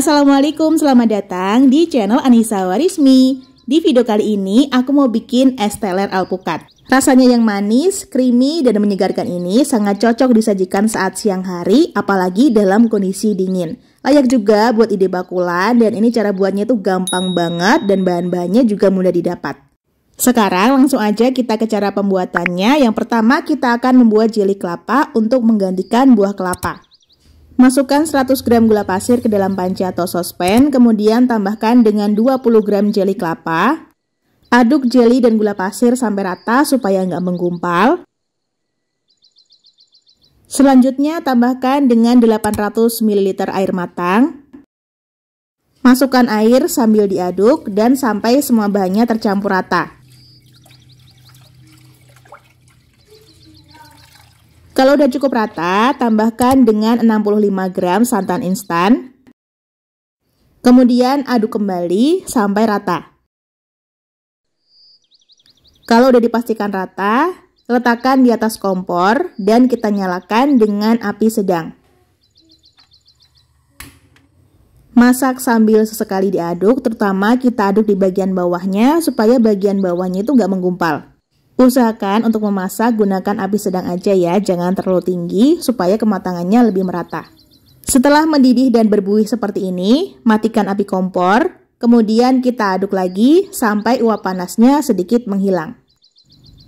Assalamualaikum, selamat datang di channel Anissa Warismi. Di video kali ini aku mau bikin es teler alpukat. Rasanya yang manis, creamy, dan menyegarkan ini sangat cocok disajikan saat siang hari, apalagi dalam kondisi dingin. Layak juga buat ide bakulan dan ini cara buatnya tuh gampang banget dan bahan-bahannya juga mudah didapat. Sekarang langsung aja kita ke cara pembuatannya. Yang pertama kita akan membuat jeli kelapa untuk menggantikan buah kelapa. Masukkan 100 gram gula pasir ke dalam panci atau sospen, kemudian tambahkan dengan 20 gram jeli kelapa. Aduk jeli dan gula pasir sampai rata supaya nggak menggumpal. Selanjutnya tambahkan dengan 800 ml air matang. Masukkan air sambil diaduk dan sampai semua bahannya tercampur rata. Kalau udah cukup rata, tambahkan dengan 65 gram santan instan. Kemudian aduk kembali sampai rata. Kalau udah dipastikan rata, letakkan di atas kompor dan kita nyalakan dengan api sedang. Masak sambil sesekali diaduk, terutama kita aduk di bagian bawahnya supaya bagian bawahnya itu nggak menggumpal. Usahakan untuk memasak gunakan api sedang aja ya, jangan terlalu tinggi supaya kematangannya lebih merata. Setelah mendidih dan berbuih seperti ini, matikan api kompor, kemudian kita aduk lagi sampai uap panasnya sedikit menghilang.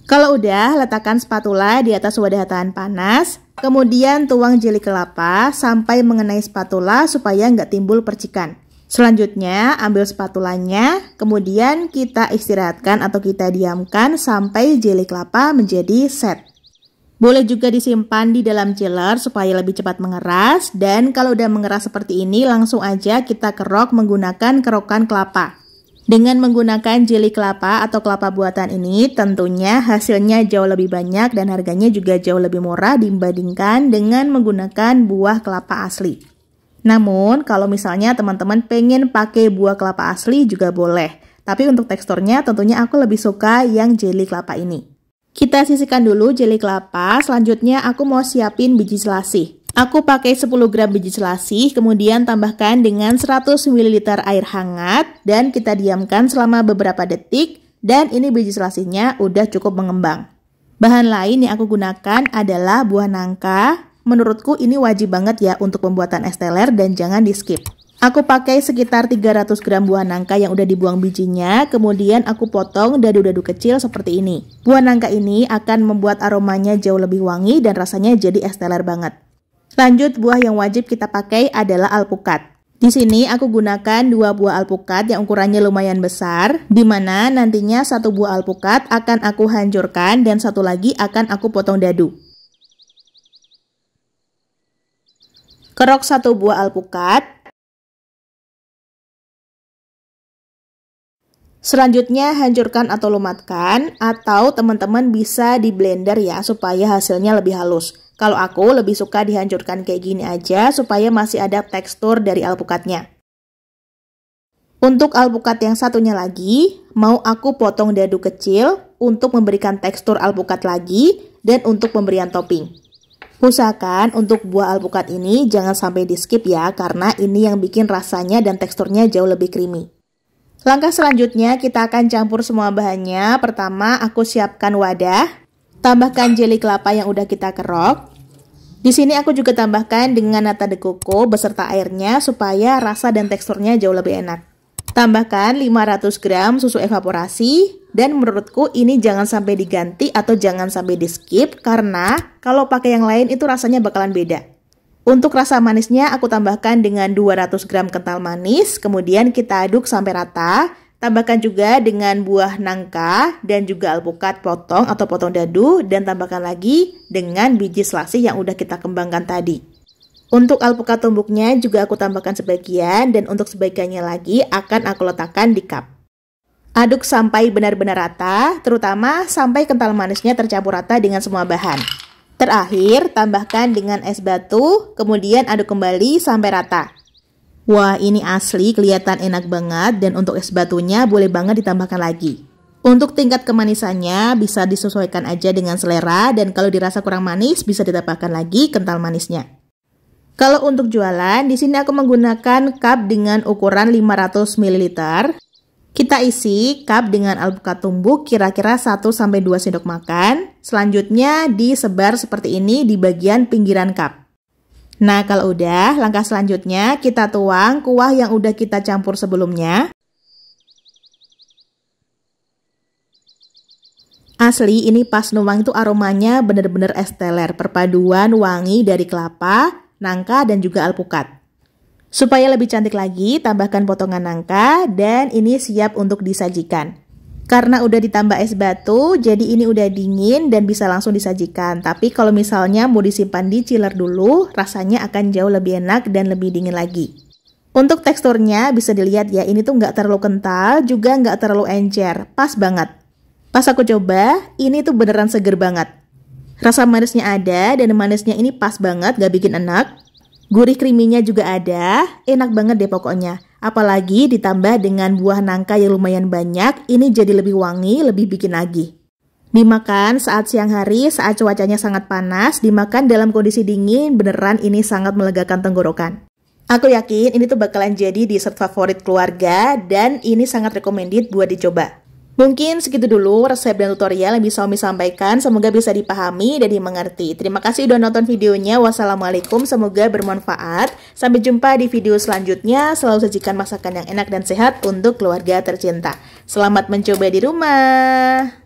Kalau udah, letakkan spatula di atas wadah tahan panas, kemudian tuang jeli kelapa sampai mengenai spatula supaya nggak timbul percikan. Selanjutnya, ambil spatulanya, kemudian kita istirahatkan atau kita diamkan sampai jeli kelapa menjadi set. Boleh juga disimpan di dalam chiller supaya lebih cepat mengeras dan kalau udah mengeras seperti ini langsung aja kita kerok menggunakan kerokan kelapa. Dengan menggunakan jeli kelapa atau kelapa buatan ini tentunya hasilnya jauh lebih banyak dan harganya juga jauh lebih murah dibandingkan dengan menggunakan buah kelapa asli. Namun, kalau misalnya teman-teman pengen pakai buah kelapa asli juga boleh. Tapi untuk teksturnya tentunya aku lebih suka yang jelly kelapa ini. Kita sisihkan dulu jelly kelapa, selanjutnya aku mau siapin biji selasih. Aku pakai 10 gram biji selasih, kemudian tambahkan dengan 100 ml air hangat, dan kita diamkan selama beberapa detik, dan ini biji selasihnya udah cukup mengembang. Bahan lain yang aku gunakan adalah buah nangka, Menurutku ini wajib banget ya untuk pembuatan es teler dan jangan di skip. Aku pakai sekitar 300 gram buah nangka yang udah dibuang bijinya, kemudian aku potong dadu-dadu kecil seperti ini. Buah nangka ini akan membuat aromanya jauh lebih wangi dan rasanya jadi es teler banget. Lanjut, buah yang wajib kita pakai adalah alpukat. Di sini aku gunakan dua buah alpukat yang ukurannya lumayan besar, di mana nantinya satu buah alpukat akan aku hancurkan dan satu lagi akan aku potong dadu. Kerok satu buah alpukat. Selanjutnya hancurkan atau lumatkan atau teman-teman bisa di blender ya supaya hasilnya lebih halus. Kalau aku lebih suka dihancurkan kayak gini aja supaya masih ada tekstur dari alpukatnya. Untuk alpukat yang satunya lagi, mau aku potong dadu kecil untuk memberikan tekstur alpukat lagi dan untuk pemberian topping. Usahakan untuk buah alpukat ini jangan sampai di skip ya, karena ini yang bikin rasanya dan teksturnya jauh lebih creamy. Langkah selanjutnya kita akan campur semua bahannya. Pertama aku siapkan wadah, tambahkan jeli kelapa yang udah kita kerok. Di sini aku juga tambahkan dengan nata de coco beserta airnya supaya rasa dan teksturnya jauh lebih enak. Tambahkan 500 gram susu evaporasi dan menurutku ini jangan sampai diganti atau jangan sampai di skip karena kalau pakai yang lain itu rasanya bakalan beda. Untuk rasa manisnya aku tambahkan dengan 200 gram kental manis, kemudian kita aduk sampai rata. Tambahkan juga dengan buah nangka dan juga alpukat potong atau potong dadu dan tambahkan lagi dengan biji selasih yang udah kita kembangkan tadi. Untuk alpukat tumbuknya juga aku tambahkan sebagian dan untuk sebagiannya lagi akan aku letakkan di cup. Aduk sampai benar-benar rata, terutama sampai kental manisnya tercampur rata dengan semua bahan. Terakhir, tambahkan dengan es batu, kemudian aduk kembali sampai rata. Wah, ini asli kelihatan enak banget dan untuk es batunya boleh banget ditambahkan lagi. Untuk tingkat kemanisannya bisa disesuaikan aja dengan selera dan kalau dirasa kurang manis bisa ditambahkan lagi kental manisnya. Kalau untuk jualan, di sini aku menggunakan cup dengan ukuran 500 ml. Kita isi cup dengan alpukat tumbuk kira-kira 1-2 sendok makan. Selanjutnya disebar seperti ini di bagian pinggiran cup. Nah kalau udah, langkah selanjutnya kita tuang kuah yang udah kita campur sebelumnya. Asli ini pas nuang itu aromanya bener-bener esteler, perpaduan wangi dari kelapa, nangka, dan juga alpukat. Supaya lebih cantik lagi, tambahkan potongan nangka dan ini siap untuk disajikan. Karena udah ditambah es batu, jadi ini udah dingin dan bisa langsung disajikan. Tapi kalau misalnya mau disimpan di chiller dulu, rasanya akan jauh lebih enak dan lebih dingin lagi. Untuk teksturnya bisa dilihat ya, ini tuh nggak terlalu kental, juga nggak terlalu encer, pas banget. Pas aku coba, ini tuh beneran seger banget. Rasa manisnya ada dan manisnya ini pas banget gak bikin enak. Gurih kriminya juga ada, enak banget deh pokoknya. Apalagi ditambah dengan buah nangka yang lumayan banyak, ini jadi lebih wangi, lebih bikin nagih. Dimakan saat siang hari, saat cuacanya sangat panas, dimakan dalam kondisi dingin, beneran ini sangat melegakan tenggorokan. Aku yakin ini tuh bakalan jadi dessert favorit keluarga dan ini sangat recommended buat dicoba. Mungkin segitu dulu resep dan tutorial yang bisa Umi sampaikan. Semoga bisa dipahami dan dimengerti. Terima kasih sudah nonton videonya. Wassalamualaikum, semoga bermanfaat. Sampai jumpa di video selanjutnya. Selalu sajikan masakan yang enak dan sehat untuk keluarga tercinta. Selamat mencoba di rumah.